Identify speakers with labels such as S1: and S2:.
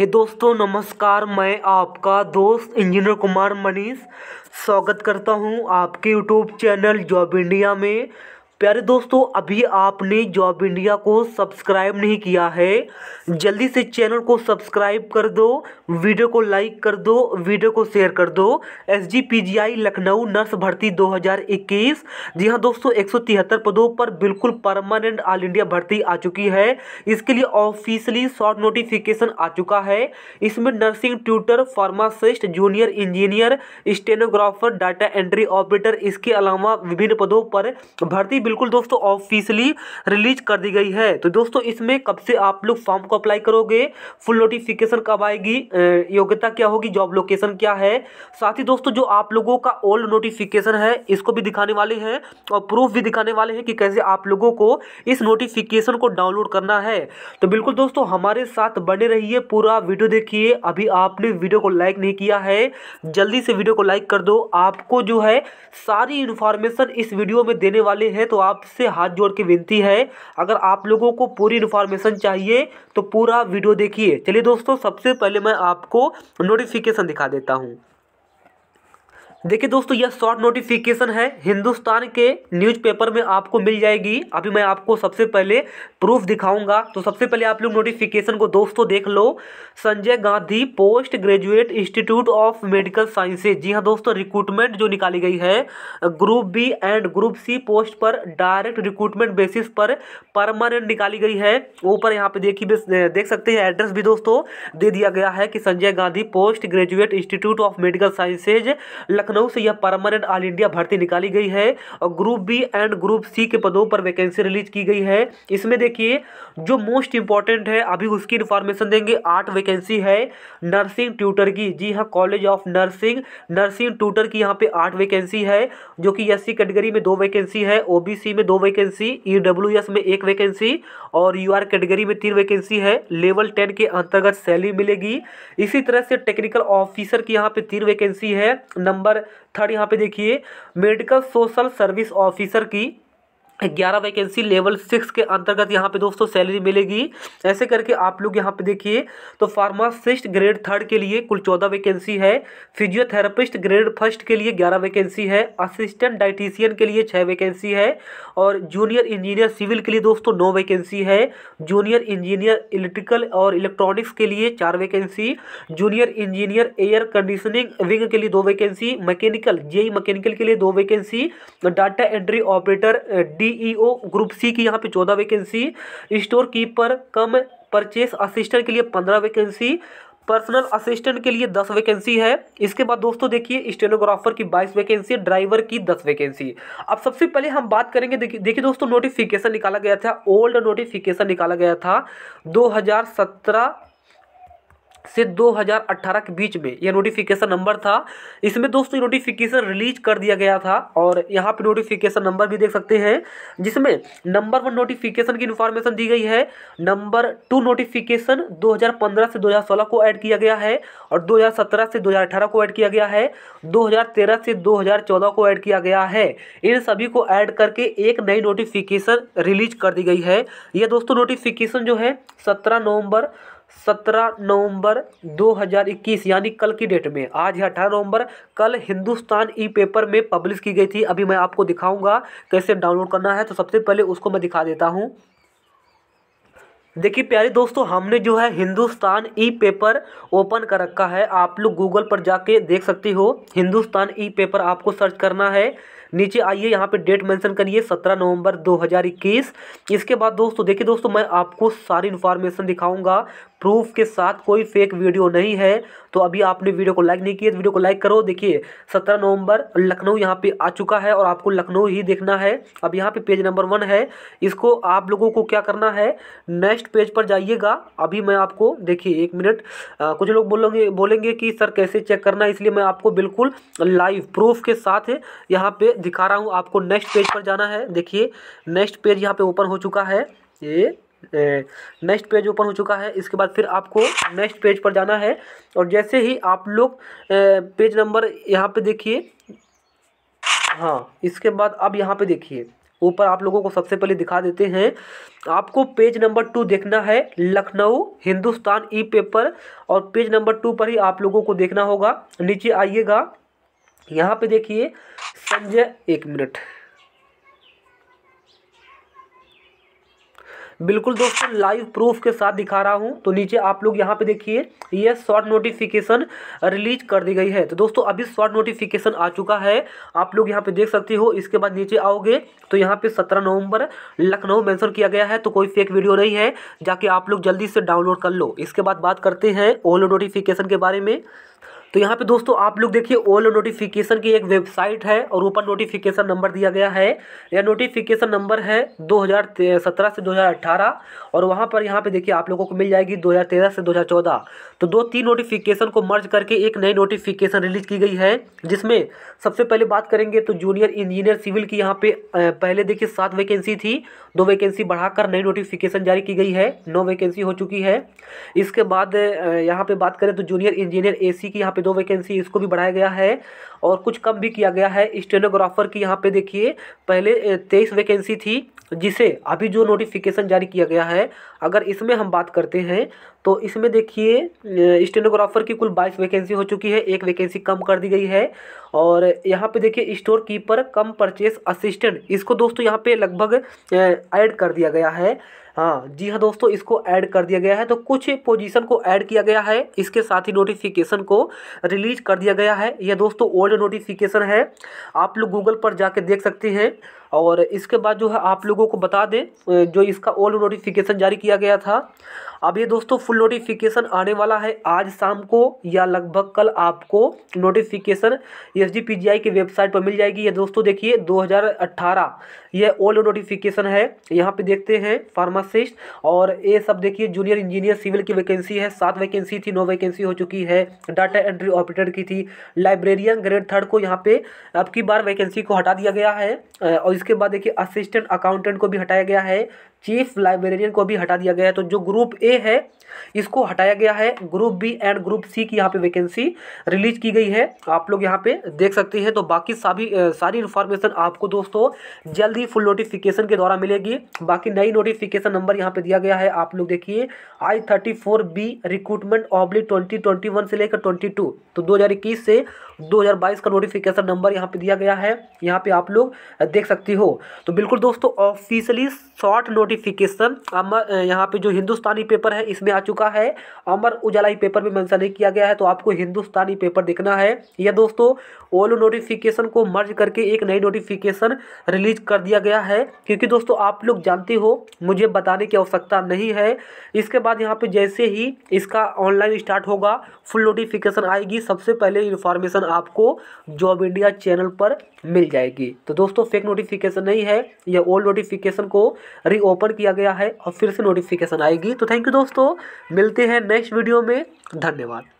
S1: हे दोस्तों नमस्कार मैं आपका दोस्त इंजीनियर कुमार मनीष स्वागत करता हूं आपके यूट्यूब चैनल जॉब इंडिया में प्यारे दोस्तों अभी आपने जॉब इंडिया को सब्सक्राइब नहीं किया है जल्दी से चैनल को सब्सक्राइब कर दो वीडियो को लाइक कर दो वीडियो को शेयर कर दो एस लखनऊ नर्स भर्ती 2021 जी हाँ दोस्तों एक पदों पर बिल्कुल परमानेंट ऑल इंडिया भर्ती आ चुकी है इसके लिए ऑफिशियली शॉर्ट नोटिफिकेशन आ चुका है इसमें nursing tutor pharmacist junior engineer stenographer data entry operator इसके अलावा विभिन्न पदों पर भर्ती बिल्कुल दोस्तों ऑफिशियली रिलीज कर दी गई है तो दोस्तों इसमें कब से आप लोग फॉर्म को अप्लाई करोगे फुल नोटिफिकेशन कब आएगी योग्यता क्या होगी जॉब लोकेशन क्या है साथ ही दोस्तों जो आप लोगों का ओल्ड नोटिफिकेशन है इसको भी दिखाने वाले हैं और प्रूफ भी दिखाने वाले हैं कि कैसे आप लोगों को इस नोटिफिकेशन को डाउनलोड करना है तो बिल्कुल दोस्तों हमारे साथ बने रहिए पूरा वीडियो देखिए अभी आपने वीडियो को लाइक नहीं किया है जल्दी से वीडियो को लाइक कर दो आपको जो है सारी इन्फॉर्मेशन इस वीडियो में देने वाले हैं तो आपसे हाथ जोड़ के विनती है अगर आप लोगों को पूरी इन्फॉर्मेशन चाहिए तो पूरा वीडियो देखिए चलिए दोस्तों सबसे पहले मैं आपको नोटिफिकेशन दिखा देता हूँ देखिए दोस्तों यह शॉर्ट नोटिफिकेशन है हिंदुस्तान के न्यूज़पेपर में आपको मिल जाएगी अभी मैं आपको सबसे पहले प्रूफ दिखाऊंगा तो सबसे पहले आप लोग नोटिफिकेशन को दोस्तों देख लो Sanjay Gandhi post graduate institute of medical sciences जी हाँ दोस्तों रिक्रूटमेंट जो निकाली गई है group B and group C post पर डायरेक्ट रिक्रूटमेंट बेसिस पर परमानेंट निकाली गई है ऊपर यहाँ पे देखिए देख सकते हैं एड्रेस भी दोस्तों दे दिया गया है कि Sanjay Gandhi post graduate institute of medical sciences Lucknow Lucknow से यह परमानेंट ऑल इंडिया भर्ती निकाली गई है और group B and group C के पदों पर वैकेंसी रिलीज की गई है इसमें देखिए जो मोस्ट इंपॉर्टेंट है अभी उसकी इन्फॉर्मेशन देंगे आठ वैकेंसी है नर्सिंग ट्यूटर की जी हाँ college of nursing nursing tutor की यहाँ पे आठ वैकेंसी है जो कि एस कैटेगरी में दो वैकेंसी है ओ में दो वैकेंसी ई e में एक वैकेंसी और यू कैटेगरी में तीन वैकेंसी है लेवल टेन के अंतर्गत सैलरी मिलेगी इसी तरह से टेक्निकल ऑफिसर की यहाँ पे तीन वैकेंसी है नंबर थर्ड यहाँ पे देखिए मेडिकल सोशल सर्विस ऑफिसर की ग्यारह वैकेंसी लेवल सिक्स के अंतर्गत यहाँ पे दोस्तों सैलरी मिलेगी ऐसे करके आप लोग यहाँ पे देखिए तो फार्मासिस्ट ग्रेड थर्ड के लिए कुल चौदह वैकेंसी है फिजियोथेरापिस्ट ग्रेड फर्स्ट के लिए ग्यारह वैकेंसी है असिस्टेंट डाइटिशियन के लिए छः वैकेंसी है और जूनियर इंजीनियर सिविल के लिए दोस्तों नौ वैकेंसी है जूनियर इंजीनियर इलेक्ट्रिकल और इलेक्ट्रॉनिक्स के लिए चार vacancy junior engineer air conditioning wing के लिए दो वैकेंसी मैकेनिकल जेई मैकेनिकल के लिए दो vacancy data entry operator D CEO group C की यहाँ पे चौदह vacancy store keeper cum purchase assistant के लिए पंद्रह वैकेंसी पर्सनल असिस्टेंट के लिए दस वैकेंसी है इसके बाद दोस्तों देखिए स्टेनोग्राफर की बाईस वैकेंसी ड्राइवर की दस वैकेंसी अब सबसे पहले हम बात करेंगे देखिए देखिए दोस्तों नोटिफिकेशन निकाला गया था ओल्ड नोटिफिकेशन निकाला गया था 2017 से 2018 के बीच में यह नोटिफिकेशन नंबर था इसमें दोस्तों ये नोटिफिकेशन रिलीज कर दिया गया था और यहाँ पे नोटिफिकेशन नंबर भी देख सकते हैं जिसमें नंबर वन नोटिफिकेशन की इन्फॉर्मेशन दी गई है नंबर टू नोटिफिकेशन 2015 से 2016 को ऐड किया गया है और 2017 से 2018 को ऐड किया गया है 2013 से 2014 को ऐड किया गया है इन सभी को ऐड करके एक नई नोटिफिकेशन रिलीज कर दी गई है यह दोस्तों नोटिफिकेशन जो है सत्रह नवम्बर सत्रह नवंबर 2021 यानी कल की डेट में आज है अठारह नवंबर कल हिंदुस्तान ई पेपर में पब्लिश की गई थी अभी मैं आपको दिखाऊंगा कैसे डाउनलोड करना है तो सबसे पहले उसको मैं दिखा देता हूँ देखिए प्यारे दोस्तों हमने जो है हिंदुस्तान ई पेपर ओपन कर रखा है आप लोग गूगल पर जाके देख सकती हो हिंदुस्तान ई पेपर आपको सर्च करना है नीचे आइए यहाँ पे डेट मेंशन करिए सत्रह नवंबर दो हज़ार इक्कीस इसके बाद दोस्तों देखिए दोस्तों मैं आपको सारी इन्फॉर्मेशन दिखाऊंगा प्रूफ के साथ कोई फेक वीडियो नहीं है तो अभी आपने वीडियो को लाइक नहीं किया तो वीडियो को लाइक करो देखिए सत्रह नवंबर लखनऊ यहाँ पे आ चुका है और आपको लखनऊ ही देखना है अब यहाँ पे पेज नंबर वन है इसको आप लोगों को क्या करना है नेक्स्ट पेज पर जाइएगा अभी मैं आपको देखिए एक मिनट आ, कुछ लोग बोलेंगे बोलेंगे कि सर कैसे चेक करना है इसलिए मैं आपको बिल्कुल लाइव प्रूफ के साथ यहाँ पर दिखा रहा हूँ आपको नेक्स्ट पेज पर जाना है देखिए नेक्स्ट पेज यहाँ पर ओपन हो चुका है ये नेक्स्ट पेज ओपन हो चुका है इसके बाद फिर आपको नेक्स्ट पेज पर जाना है और जैसे ही आप लोग पेज नंबर यहाँ पे देखिए हाँ इसके बाद अब यहाँ पे देखिए ऊपर आप लोगों को सबसे पहले दिखा देते हैं आपको पेज नंबर टू देखना है लखनऊ हिंदुस्तान ई पेपर और पेज नंबर टू पर ही आप लोगों को देखना होगा नीचे आइएगा यहाँ पे देखिए संजय एक मिनट बिल्कुल दोस्तों लाइव प्रूफ के साथ दिखा रहा हूँ तो नीचे आप लोग यहाँ पे देखिए ये शॉर्ट नोटिफिकेशन रिलीज कर दी गई है तो दोस्तों अभी शॉर्ट नोटिफिकेशन आ चुका है आप लोग यहाँ पे देख सकते हो इसके बाद नीचे आओगे तो यहाँ पे सत्रह नवंबर लखनऊ मेंशन किया गया है तो कोई फेक वीडियो नहीं है जाके आप लोग जल्दी से डाउनलोड कर लो इसके बाद बात करते हैं ओलो नोटिफिकेशन के बारे में तो यहाँ पे दोस्तों आप लोग देखिए ओल नोटिफिकेशन की एक वेबसाइट है और ऊपर नोटिफिकेशन नंबर दिया गया है यह नोटिफिकेशन नंबर है 2017 से 2018 और वहाँ पर यहाँ पे देखिए आप लोगों को मिल जाएगी 2013 से 2014 तो दो तीन नोटिफिकेशन को मर्ज करके एक नई नोटिफिकेशन रिलीज की गई है जिसमें सबसे पहले बात करेंगे तो जूनियर इंजीनियर सिविल की यहाँ पर पहले देखिए सात वैकेंसी थी दो वैकेंसी बढ़ाकर नई नोटिफिकेशन जारी की गई है नौ वैकेंसी हो चुकी है इसके बाद यहाँ पर बात करें तो जूनियर इंजीनियर ए की यहाँ पे दो वैकेंसी इसको भी बढ़ाया गया है और कुछ कम भी किया गया है स्टेनोग्राफर की यहाँ पे देखिए पहले तेईस वैकेंसी थी जिसे अभी जो नोटिफिकेशन जारी किया गया है अगर इसमें हम बात करते हैं तो इसमें देखिए स्टेनोग्राफर की कुल बाईस वैकेंसी हो चुकी है एक वैकेंसी कम कर दी गई है और यहाँ पे देखिए store keeper cum purchase assistant इसको दोस्तों यहाँ पे लगभग ऐड कर दिया गया है हाँ जी हाँ दोस्तों इसको ऐड कर दिया गया है तो कुछ पोजीशन को ऐड किया गया है इसके साथ ही नोटिफिकेशन को रिलीज कर दिया गया है यह दोस्तों ओल्ड जो नोटिफिकेशन है आप लोग गूगल पर जाके देख सकते हैं और इसके बाद जो है आप लोगों को बता दें जो इसका ओल्ड नोटिफिकेशन जारी किया गया था अब ये दोस्तों फुल नोटिफिकेशन आने वाला है आज शाम को या लगभग कल आपको नोटिफिकेशन एस डी की वेबसाइट पर मिल जाएगी ये दोस्तों देखिए 2018 ये ओल्ड नोटिफिकेशन है यहाँ पे देखते हैं फार्मासिस्ट और ये सब देखिए जूनियर इंजीनियर सिविल की वैकेंसी है सात वैकेंसी थी नौ वैकेंसी हो चुकी है डाटा एंट्री ऑपरेटर की थी लाइब्रेरियन ग्रेड थर्ड को यहाँ पे अब की बार वैकेंसी को हटा दिया गया है और जिसके बाद देखिए असिस्टेंट अकाउंटेंट को भी हटाया गया है चीफ लाइब्रेरियन को भी हटा दिया गया है तो जो ग्रुप ए है इसको हटाया गया है group B and group C की यहाँ पे वैकेंसी रिलीज की गई है आप लोग यहाँ पे देख सकते हैं तो बाकी सभी सारी इन्फॉर्मेशन आपको दोस्तों जल्द ही फुल नोटिफिकेशन के द्वारा मिलेगी बाकी नई नोटिफिकेशन नंबर यहाँ पे दिया गया है आप लोग देखिए I thirty four B recruitment oblique twenty twenty one से लेकर ट्वेंटी टू तो दो हज़ार इक्कीस से दो हज़ार बाईस का नोटिफिकेशन नंबर यहाँ पे दिया गया है यहाँ पे आप लोग देख सकती हो तो बिल्कुल दोस्तों ऑफिशियली शॉर्ट नोट नोटिफिकेशन अमर यहाँ पे जो हिंदुस्तानी पेपर है इसमें आ चुका है अमर उजाला ही पेपर में मैंसन नहीं किया गया है तो आपको हिंदुस्तानी पेपर देखना है या दोस्तों ओल्ड नोटिफिकेशन को मर्ज करके एक नई नोटिफिकेशन रिलीज कर दिया गया है क्योंकि दोस्तों आप लोग जानते हो मुझे बताने की आवश्यकता नहीं है इसके बाद यहाँ पे जैसे ही इसका ऑनलाइन स्टार्ट होगा फुल नोटिफिकेशन आएगी सबसे पहले इन्फॉर्मेशन आपको जॉब इंडिया चैनल पर मिल जाएगी तो दोस्तों फेक नोटिफिकेशन नहीं है यह ओल्ड नोटिफिकेशन को रीओपन ओपन किया गया है और फिर से नोटिफिकेशन आएगी तो थैंक यू दोस्तों मिलते हैं नेक्स्ट वीडियो में धन्यवाद